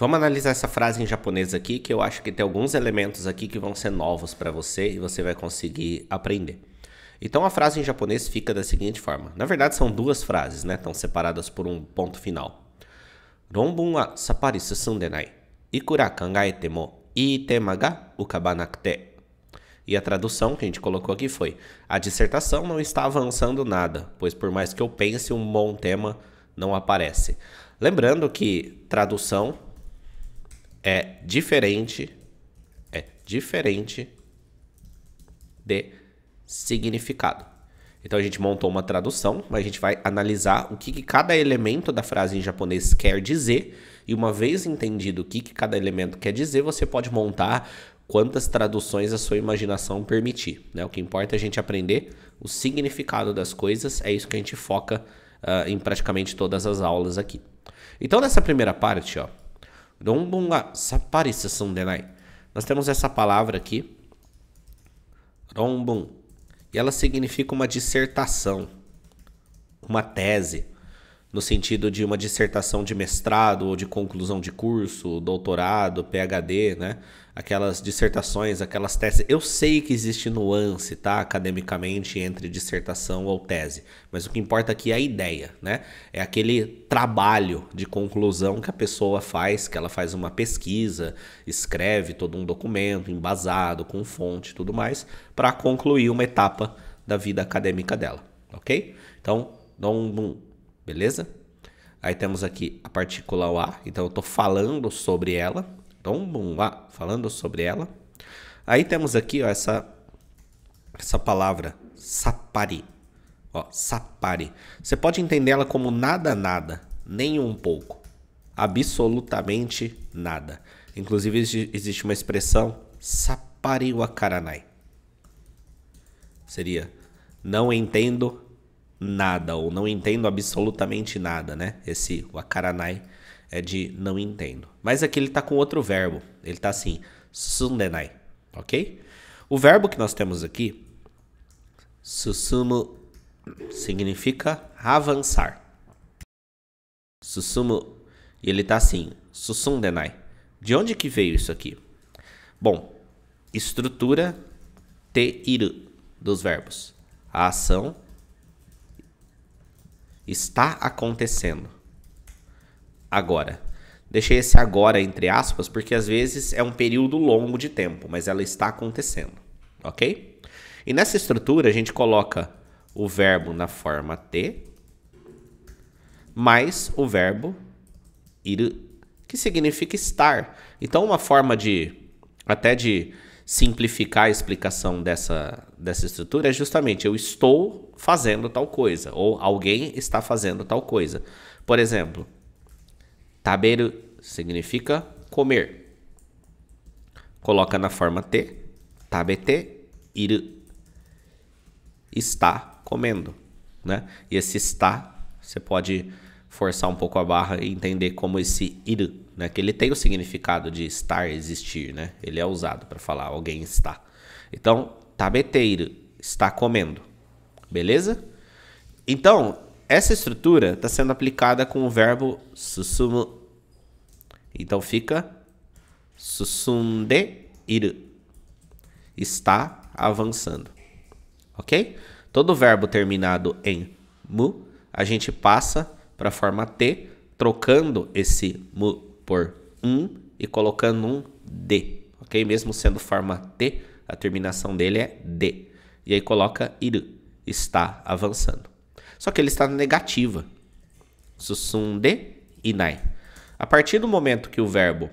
Vamos analisar essa frase em japonês aqui, que eu acho que tem alguns elementos aqui que vão ser novos para você e você vai conseguir aprender. Então a frase em japonês fica da seguinte forma. Na verdade são duas frases, né? Estão separadas por um ponto final. Ronbun wa sapari susundenai. Ikura kangaete mo ii ga ukabanakute. E a tradução que a gente colocou aqui foi: A dissertação não está avançando nada, pois por mais que eu pense, um bom tema não aparece. Lembrando que tradução é diferente, é diferente de significado. Então a gente montou uma tradução, mas a gente vai analisar o que, que, cada elemento da frase em japonês quer dizer. E uma vez entendido o que, que cada elemento quer dizer, você pode montar quantas traduções a sua imaginação permitir. Né? O que importa é a gente aprender o significado das coisas, é isso que a gente foca uh, em praticamente todas as aulas aqui. Então nessa primeira parte, ó, Rombonga saparisação denai. Nós temos essa palavra aqui, rombon, e ela significa uma dissertação, uma tese, no sentido de uma dissertação de mestrado ou de conclusão de curso, doutorado, PhD, né? Aquelas dissertações, aquelas teses. Eu sei que existe nuance, tá? Academicamente entre dissertação ou tese, mas o que importa aqui é a ideia, né? É aquele trabalho de conclusão que a pessoa faz, que ela faz uma pesquisa, escreve todo um documento embasado, com fonte e tudo mais, para concluir uma etapa da vida acadêmica dela, ok? Então, não Beleza? Aí temos aqui a partícula A, então eu estou falando sobre ela. Então, bum, A, falando sobre ela. Aí temos aqui ó, essa, essa palavra, sapari. Ó, sapari. Você pode entender ela como nada, nada, nem um pouco. Absolutamente nada. Inclusive, existe uma expressão, sapari wakaranai. Seria, não entendo nada ou não entendo absolutamente nada, né? Esse wakaranai é de não entendo. Mas aqui ele tá com outro verbo. Ele tá assim, sundenai, ok? O verbo que nós temos aqui, susumu, significa avançar. Susumu, e ele tá assim, susundenai. De onde que veio isso aqui? Bom, estrutura te iru dos verbos. A ação está acontecendo. Agora. Deixei esse agora entre aspas, porque às vezes é um período longo de tempo, mas ela está acontecendo, ok? E nessa estrutura a gente coloca o verbo na forma T mais o verbo ir, que significa estar. Então uma forma de até de simplificar a explicação dessa, dessa estrutura é justamente eu estou fazendo tal coisa, ou alguém está fazendo tal coisa. Por exemplo, tabeiro significa comer. Coloca na forma T, tabete, ir, está comendo. Né? E esse está, você pode forçar um pouco a barra e entender como esse ir né? Que ele tem o significado de estar, existir, né? Ele é usado para falar alguém está. Então, tabeteiro está comendo. Beleza? Então, essa estrutura está sendo aplicada com o verbo susumu. Então fica susunde iru. Está avançando. OK? Todo verbo terminado em mu, a gente passa para a forma T, trocando esse mu por um e colocando um D, ok? Mesmo sendo forma T, a terminação dele é D. E aí coloca ir, está avançando. Só que ele está na negativa. Susunde inai. A partir do momento que o verbo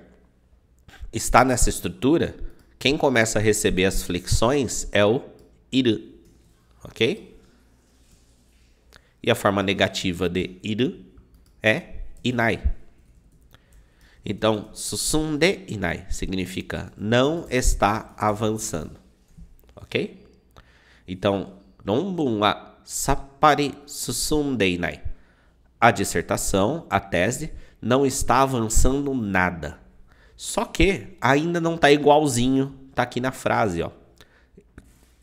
está nessa estrutura, quem começa a receber as flexões é o ir, ok? E a forma negativa de ir é inai. Então, susunde inai significa não está avançando. Ok? Então, nonbun wa sapari susunde inai. A dissertação, a tese, não está avançando nada. Só que ainda não está igualzinho, Está aqui na frase, ó.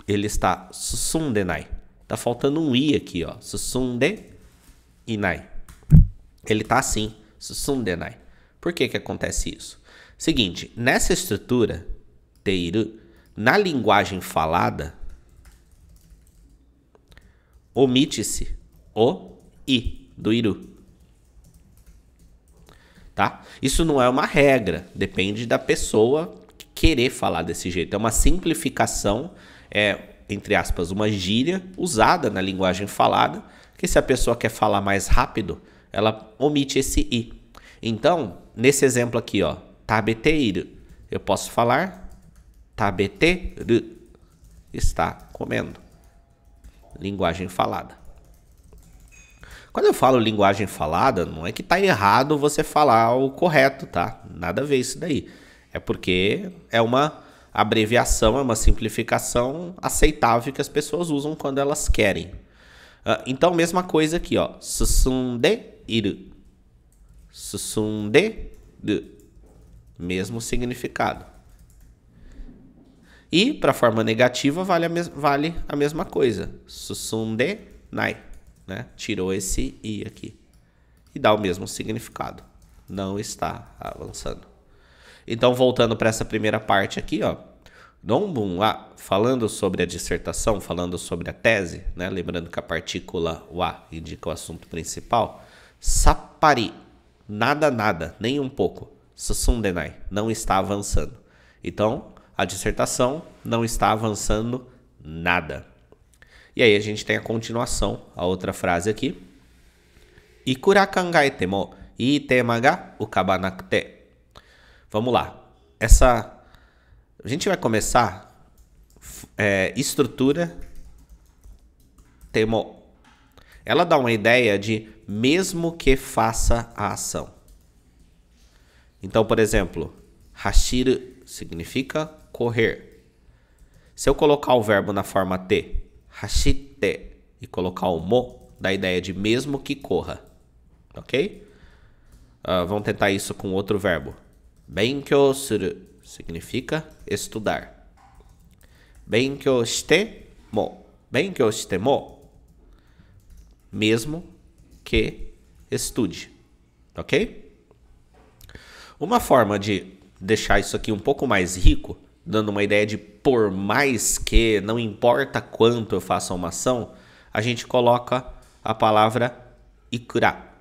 Ele está inai. Tá faltando um i aqui, ó. Susunde inai. Ele tá assim, inai. Por que, que acontece isso? Seguinte, nessa estrutura, teiru, na linguagem falada, omite-se o i do iru. Tá? Isso não é uma regra, depende da pessoa querer falar desse jeito. É uma simplificação, é, entre aspas, uma gíria usada na linguagem falada, que se a pessoa quer falar mais rápido, ela omite esse i. Então, nesse exemplo aqui, ó, tabeteiro, eu posso falar tabeteiro, está comendo. Linguagem falada. Quando eu falo linguagem falada, não é que tá errado você falar o correto, tá? Nada a ver isso daí. É porque é uma abreviação, é uma simplificação aceitável que as pessoas usam quando elas querem. Ah, então, mesma coisa aqui, ó. Susunde iru. Susunde, de, mesmo significado. E para a forma negativa vale a, vale a mesma coisa. Susunde nai, né? Tirou esse i aqui e dá o mesmo significado. Não está avançando. Então voltando para essa primeira parte aqui, ó. Dongbun, a, ah, falando sobre a dissertação, falando sobre a tese, né? lembrando que a partícula wa indica o assunto principal, sapari Nada, nada, nem um pouco. Susundenai não está avançando. Então, a dissertação não está avançando nada. E aí a gente tem a continuação, a outra frase aqui. Ikura kangaetemo itemaga ukabanakte. Vamos lá. Essa a gente vai começar é, estrutura temo ela dá uma ideia de mesmo que faça a ação. Então, por exemplo, hashiru significa correr. Se eu colocar o verbo na forma te, hashite, e colocar o mo, dá a ideia de mesmo que corra. Ok? Uh, vamos tentar isso com outro verbo. Benkyou suru significa estudar. Benkyou shite mo. Benkyou shite mo mesmo que estude, ok? Uma forma de deixar isso aqui um pouco mais rico, dando uma ideia de por mais que, não importa quanto eu faça uma ação, a gente coloca a palavra ikura.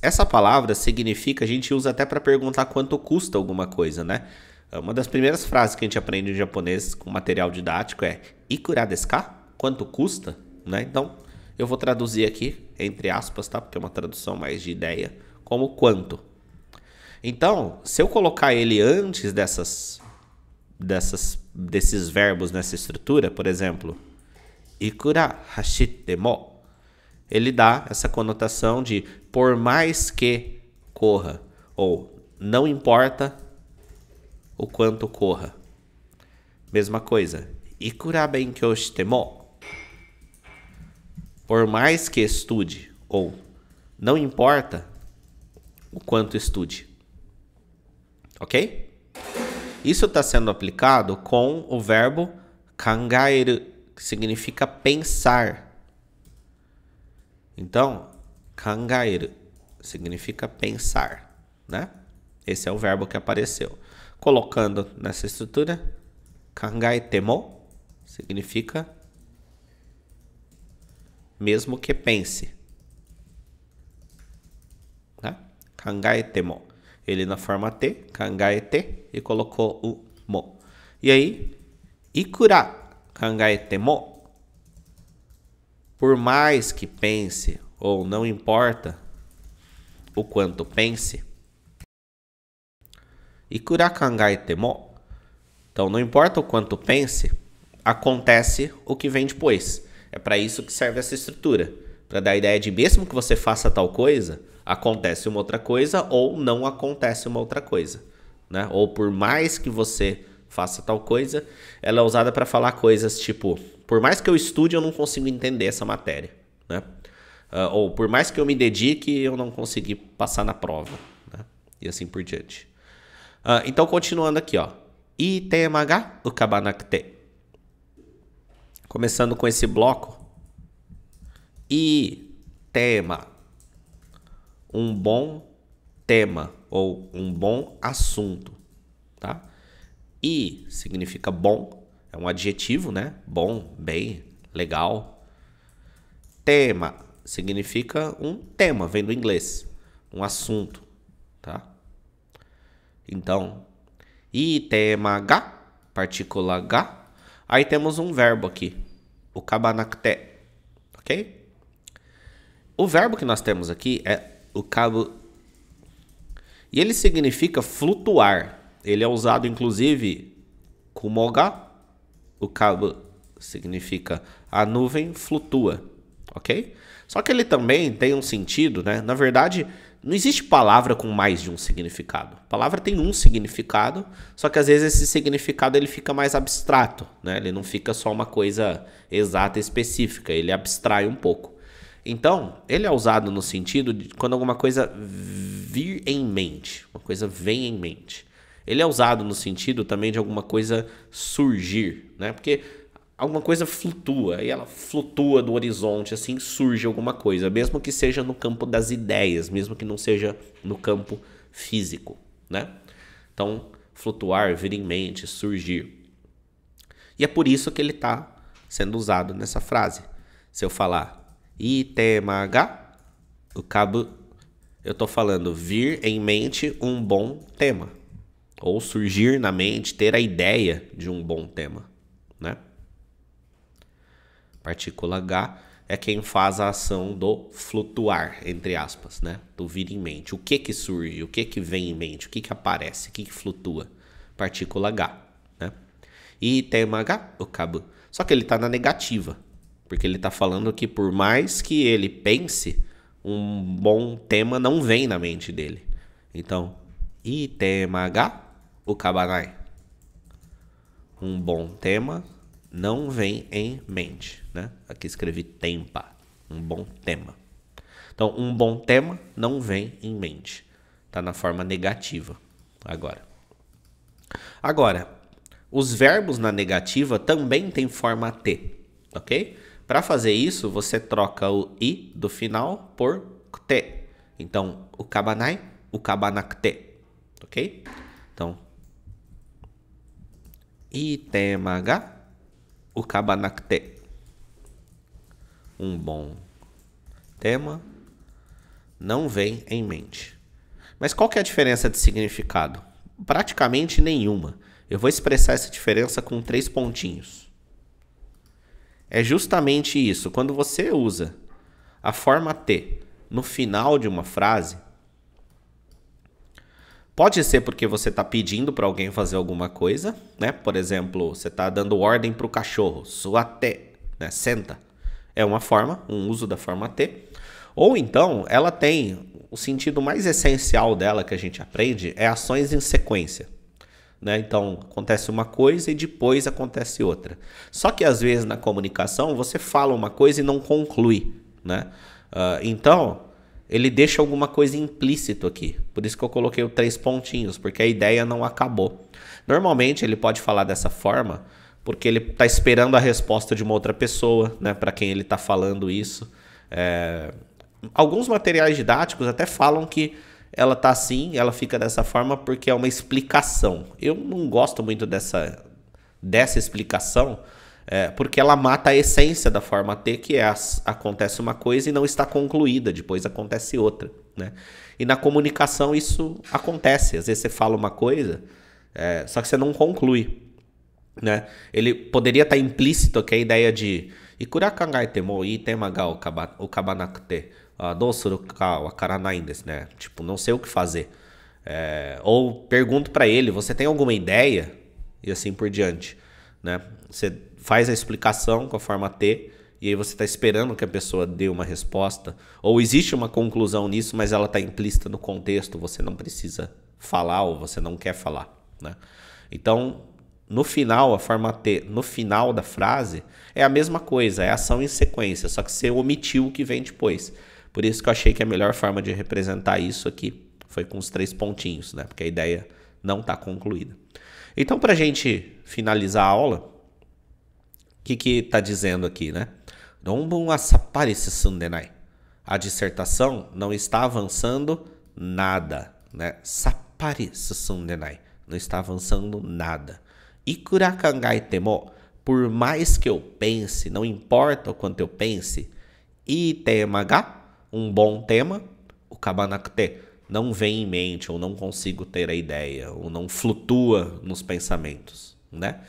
Essa palavra significa, a gente usa até para perguntar quanto custa alguma coisa, né? Uma das primeiras frases que a gente aprende em japonês com material didático é ikura desu ka? Quanto custa? Né? Então, eu vou traduzir aqui, entre aspas, tá? Porque é uma tradução mais de ideia, como quanto. Então, se eu colocar ele antes dessas, dessas, desses verbos nessa estrutura, por exemplo, ikura hashitemo, ele dá essa conotação de por mais que corra, ou não importa o quanto corra. Mesma coisa, ikura benkyou shitemo, por mais que estude, ou não importa o quanto estude. Ok? Isso está sendo aplicado com o verbo kangaeru, que significa pensar. Então, kangaeru significa pensar, né? Esse é o verbo que apareceu. Colocando nessa estrutura, kangaitemo significa mesmo que pense. Tá? Né? Kangaetemo. Ele na forma T, kangaete, e colocou o mo. E aí, ikura kangaetemo. Por mais que pense, ou não importa o quanto pense, ikura kangaetemo. Então, não importa o quanto pense, acontece o que vem depois. É para isso que serve essa estrutura, para dar a ideia de mesmo que você faça tal coisa, acontece uma outra coisa ou não acontece uma outra coisa, né? Ou por mais que você faça tal coisa, ela é usada para falar coisas tipo, por mais que eu estude, eu não consigo entender essa matéria, né? Uh, ou por mais que eu me dedique, eu não consegui passar na prova, né? E assim por diante. Uh, então, continuando aqui, ó. ITMH, o kabanakte Começando com esse bloco. E tema. Um bom tema ou um bom assunto, tá? E significa bom, é um adjetivo, né? Bom, bem, legal. Tema significa um tema, vem do inglês, um assunto, tá? Então, e tema H, partícula H Aí temos um verbo aqui, o kabanakte, ok? O verbo que nós temos aqui é o cabo e ele significa flutuar. Ele é usado inclusive kumoga, o cabo significa a nuvem flutua, ok? Só que ele também tem um sentido, né? Na verdade, não existe palavra com mais de um significado. A palavra tem um significado, só que às vezes esse significado ele fica mais abstrato, né? Ele não fica só uma coisa exata e específica, ele abstrai um pouco. Então, ele é usado no sentido de quando alguma coisa vir em mente, uma coisa vem em mente. Ele é usado no sentido também de alguma coisa surgir, né? Porque alguma coisa flutua e ela flutua do horizonte, assim surge alguma coisa, mesmo que seja no campo das ideias, mesmo que não seja no campo físico, né? Então, flutuar, vir em mente, surgir. E é por isso que ele está sendo usado nessa frase. Se eu falar itemaga, o cabo, eu estou falando vir em mente um bom tema. Ou surgir na mente, ter a ideia de um bom tema. Partícula H é quem faz a ação do flutuar, entre aspas, né? Do vir em mente. O que que surge? O que que vem em mente? O que que aparece? O que que flutua? Partícula H, né? E tema H, o cabo. Só que ele está na negativa, porque ele está falando que por mais que ele pense, um bom tema não vem na mente dele. Então, H o cabanai. Um bom tema não vem em mente. Né? Aqui escrevi tempa, um bom tema. Então, um bom tema não vem em mente. Está na forma negativa agora. Agora, os verbos na negativa também têm forma T, ok? Para fazer isso, você troca o I do final por t. Então, o kabanai, o kabanakte, ok? Então, itemaga o kabanakte. Um bom tema não vem em mente. Mas qual que é a diferença de significado? Praticamente nenhuma. Eu vou expressar essa diferença com três pontinhos. É justamente isso. Quando você usa a forma T no final de uma frase, Pode ser porque você está pedindo para alguém fazer alguma coisa, né? Por exemplo, você está dando ordem para o cachorro, sua T, né? Senta. É uma forma, um uso da forma T. Ou então, ela tem o sentido mais essencial dela que a gente aprende é ações em sequência. Né? Então, acontece uma coisa e depois acontece outra. Só que às vezes na comunicação você fala uma coisa e não conclui. Né? Uh, então, ele deixa alguma coisa implícito aqui. Por isso que eu coloquei o três pontinhos, porque a ideia não acabou. Normalmente ele pode falar dessa forma porque ele está esperando a resposta de uma outra pessoa, né, para quem ele está falando isso. É... Alguns materiais didáticos até falam que ela tá assim, ela fica dessa forma porque é uma explicação. Eu não gosto muito dessa, dessa explicação, é, porque ela mata a essência da forma T, que é as, acontece uma coisa e não está concluída, depois acontece outra. Né? E na comunicação isso acontece. Às vezes você fala uma coisa, é, só que você não conclui. Né? Ele poderia estar implícito que a ideia de temo o kabanakute né? Tipo, não sei o que fazer. É, ou pergunto para ele, você tem alguma ideia? E assim por diante, né? Você faz a explicação com a forma T, e aí você está esperando que a pessoa dê uma resposta, ou existe uma conclusão nisso, mas ela está implícita no contexto, você não precisa falar ou você não quer falar. Né? Então, no final, a forma T, no final da frase, é a mesma coisa, é ação em sequência, só que você omitiu o que vem depois. Por isso que eu achei que a melhor forma de representar isso aqui foi com os três pontinhos, né? Porque a ideia não está concluída. Então, para a gente finalizar a aula, que que tá dizendo aqui, né? Donbun aparece sundenai. A dissertação não está avançando nada, né? Sapari sundenai. Não está avançando nada. Ikura kangai temo, por mais que eu pense, não importa o quanto eu pense, itemaga, um bom tema, o kabanakute não vem em mente, ou não consigo ter a ideia, ou não flutua nos pensamentos, né?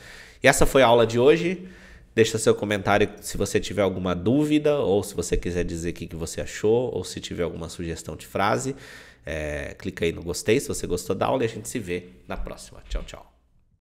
E essa foi a aula de hoje. Deixa seu comentário se você tiver alguma dúvida ou se você quiser dizer o que, você achou ou se tiver alguma sugestão de frase. É, clica aí no gostei se você gostou da aula e a gente se vê na próxima. Tchau, tchau.